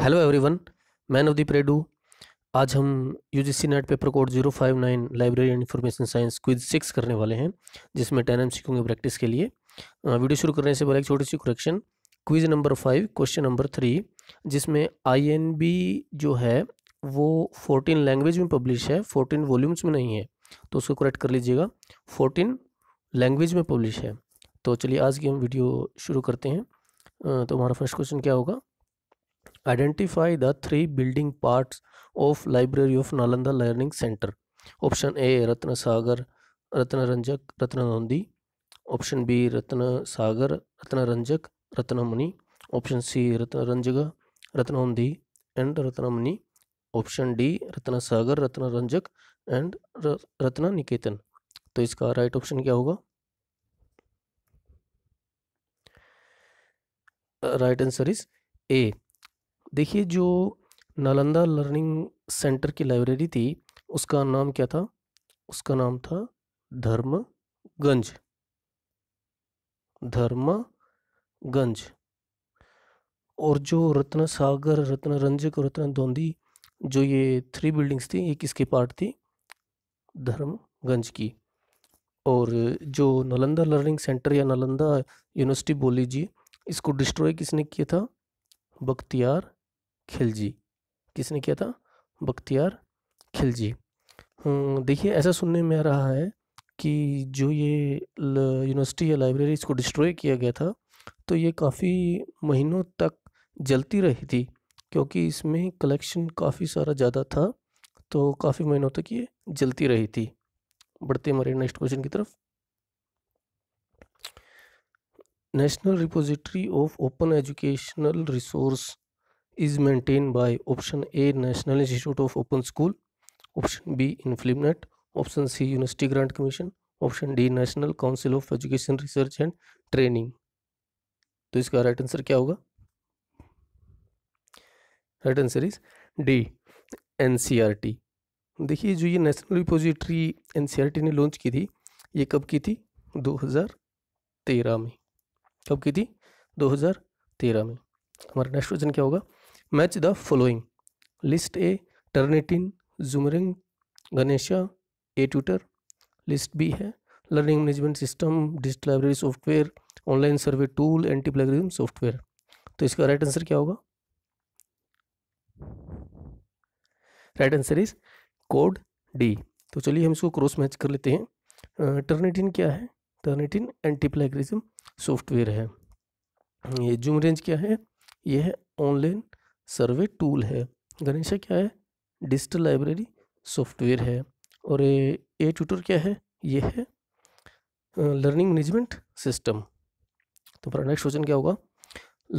Hello everyone मैं नवदीप रेडू आज हम U G C NET paper code zero five nine library and information science quiz six करने वाले हैं जिसमें टेन एम सीखूंगे प्रैक्टिस के लिए वीडियो शुरू करने से पहले एक छोटी सी correction quiz number five question number three जिसमें आई एन बी जो है वो फोर्टीन लैंग्वेज में पब्लिश है फोर्टीन वॉल्यूम्स में नहीं है तो उसको करेक्ट कर लीजिएगा फोर्टीन लैंग्वेज में पब्लिश है तो चलिए आज की हम वीडियो शुरू करते हैं तो हमारा फर्स्ट क्वेश्चन क्या होगा identify the three building parts of library of nalanda learning center option a ratnasagar ratnaranjak ratnanandi option b ratnasagar ratnaranjak ratnamani option c ratnaranjaga ratnanandi and ratnamani option D Ratna Sagar Ratna Ranjak and Ratna निकेतन तो इसका right option क्या होगा right answer इज a देखिए जो Nalanda learning centre की लाइब्रेरी थी उसका नाम क्या था उसका नाम था धर्मगंज धर्मगंज और जो रत्न सागर रत्न रंजक और रत्न धोंदी जो ये थ्री बिल्डिंग्स थी ये किसकी पार्ट थी धर्मगंज की और जो नालंदा लर्निंग सेंटर या नालंदा यूनिवर्सिटी बोल लीजिए इसको डिस्ट्रॉय किसने किया था बख्तियार खिलजी किसने किया था बख्तियार खिलजी हम्म, देखिए ऐसा सुनने में आ रहा है कि जो ये यूनिवर्सिटी या लाइब्रेरी इसको डिस्ट्रॉय किया गया था तो ये काफ़ी महीनों तक जलती रही थी क्योंकि इसमें कलेक्शन काफ़ी सारा ज़्यादा था तो काफ़ी महीनों तक ये जलती रही थी बढ़ते हमारे नेक्स्ट क्वेश्चन की तरफ national repository of open educational resource is maintained by option A National Institute of Open School, option B InflimNet, option C University Grant Commission, option D National Council of Education Research and Training. तो इसका right answer क्या होगा right answer is D NCERT देखिए जो ये national repository NCERT ने launch की थी ये कब की थी 2013 में कब की थी 2013 में हमारा नेक्स्ट क्वेश्चन क्या होगा match the following list A Turnitin Zoomerang Ganesha ATutor list B है learning management system digital library software online survey tool anti plagiarism software तो इसका राइट आंसर क्या होगा right answer is code D तो चलिए हम इसको क्रॉस मैच कर लेते हैं टर्निटिन क्या है टर्निटिन एंटी प्लेगरिज्म सॉफ्टवेयर है ये जूम रेंज क्या है यह है ऑनलाइन सर्वे टूल है गणेशा क्या है डिजिटल लाइब्रेरी सॉफ्टवेयर है और ए ए ट्यूटर क्या है ये है लर्निंग मैनेजमेंट सिस्टम तो हमारा नेक्स्ट क्वेश्चन क्या होगा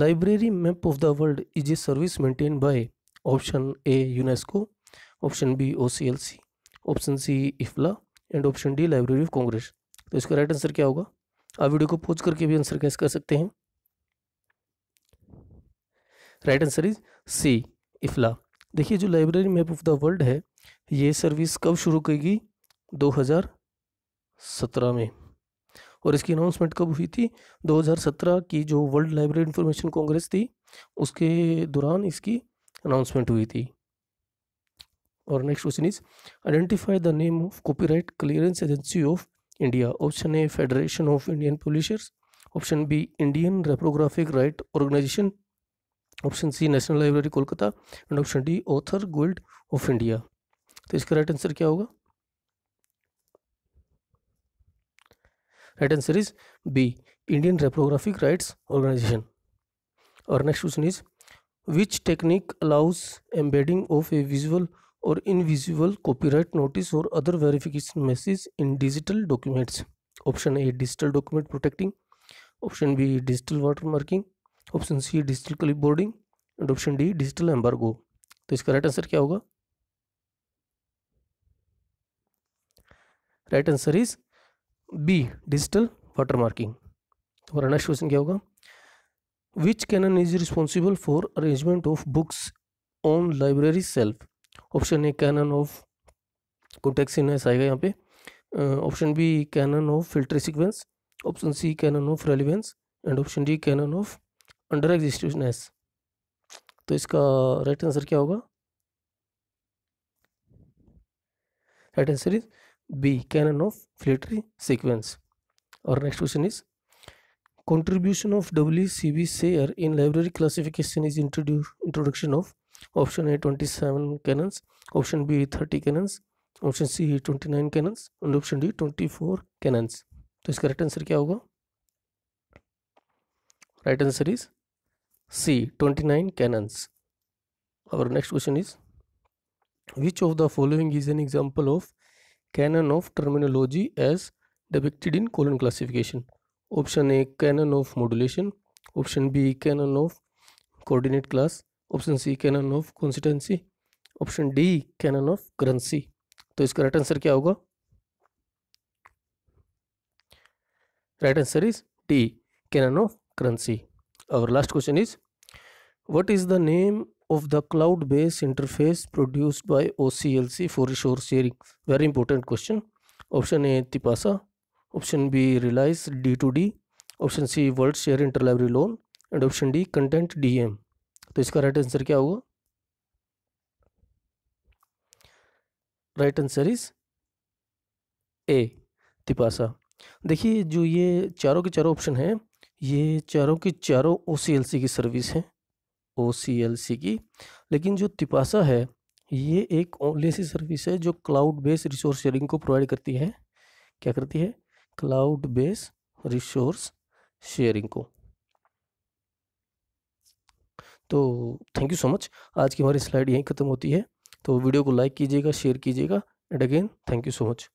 library map of the world is a service maintain by option A UNESCO option B O option C IFLA and option D library of Congress तो इसका राइट आंसर क्या होगा आप video को पोज करके भी आंसर कैसे कर सकते हैं right answer is C IFLA देखिए जो library map of the world है ये सर्विस कब शुरू की गई 2017 में और इसकी अनाउंसमेंट कब हुई थी 2017 की जो वर्ल्ड लाइब्रेरी इंफॉर्मेशन कांग्रेस थी उसके दौरान इसकी अनाउंसमेंट हुई थी और next question is identify the name of copyright clearance agency of India option A federation of Indian publishers option B Indian reprographic right organisation option C national library Kolkata and option D author guild of India तो इसका right answer क्या होगा right answer is B Indian reprographic rights organisation और next question is which technique allows embedding of a visual और invisible copyright notice और other verification message in digital documents option A digital document protecting option B digital water marking option C digital clip boarding and option D digital embargo तो इसका right answer क्या होगा right answer is B digital water marking हमारा next question क्या होगा which canon is responsible for arrangement of books on library shelf option A canon of context ऐसा आएगा यहाँ पे option B canon of filiatory sequence option C canon of relevance and option D canon of under execution एस तो इसका right answer क्या होगा right answer is B canon of filiatory sequence और next question is contribution of W C B Sayer in library classification is introduce introduction of option A twenty seven canons option B thirty canons option C twenty nine canons and option D twenty four canons तो इसका right answer क्या होगा right answer is C twenty nine canons और next question is which of the following is an example of canon of terminology as depicted in colon classification option A canon of modulation option B canon of coordinate class option C canon of consistency option D canon of currency तो इसका right answer क्या होगा right answer is D canon of currency our last question is what is the name of the cloud based interface produced by OCLC for resource sharing very important question option A Tipasa option B Relies D2D option c world share interlibrary loan and option D content DM तो इसका right answer क्या होगा right answer इज ए तिपासा देखिए जो ये चारों के चारों ऑप्शन हैं ये चारों की चारों ओ की सर्विस है ओ की लेकिन जो तिपासा है ये एक ओनली सी सर्विस है जो क्लाउड बेस रिसोर्स शेयरिंग को प्रोवाइड करती है क्या करती है क्लाउड बेस रिसोर्स शेयरिंग को तो थैंक यू सो मच आज की हमारी स्लाइड यहीं ख़त्म होती है तो वीडियो को लाइक कीजिएगा शेयर कीजिएगा and again thank you so much